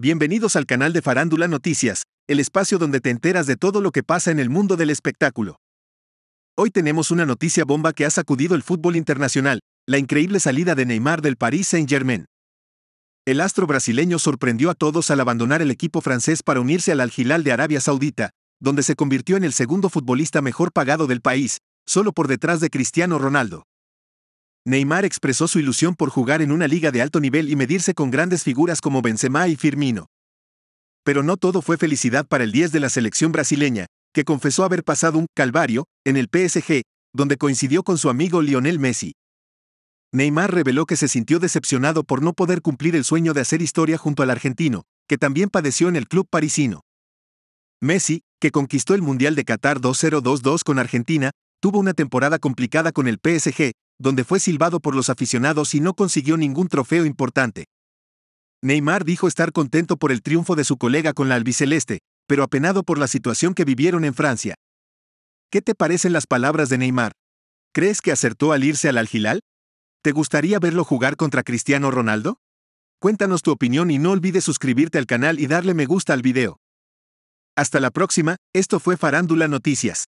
Bienvenidos al canal de Farándula Noticias, el espacio donde te enteras de todo lo que pasa en el mundo del espectáculo. Hoy tenemos una noticia bomba que ha sacudido el fútbol internacional, la increíble salida de Neymar del Paris Saint-Germain. El astro brasileño sorprendió a todos al abandonar el equipo francés para unirse al Al de Arabia Saudita, donde se convirtió en el segundo futbolista mejor pagado del país, solo por detrás de Cristiano Ronaldo. Neymar expresó su ilusión por jugar en una liga de alto nivel y medirse con grandes figuras como Benzema y Firmino. Pero no todo fue felicidad para el 10 de la selección brasileña, que confesó haber pasado un calvario en el PSG, donde coincidió con su amigo Lionel Messi. Neymar reveló que se sintió decepcionado por no poder cumplir el sueño de hacer historia junto al argentino, que también padeció en el club parisino. Messi, que conquistó el Mundial de Qatar 2022 con Argentina, tuvo una temporada complicada con el PSG, donde fue silbado por los aficionados y no consiguió ningún trofeo importante. Neymar dijo estar contento por el triunfo de su colega con la albiceleste, pero apenado por la situación que vivieron en Francia. ¿Qué te parecen las palabras de Neymar? ¿Crees que acertó al irse al Algilal? ¿Te gustaría verlo jugar contra Cristiano Ronaldo? Cuéntanos tu opinión y no olvides suscribirte al canal y darle me gusta al video. Hasta la próxima, esto fue Farándula Noticias.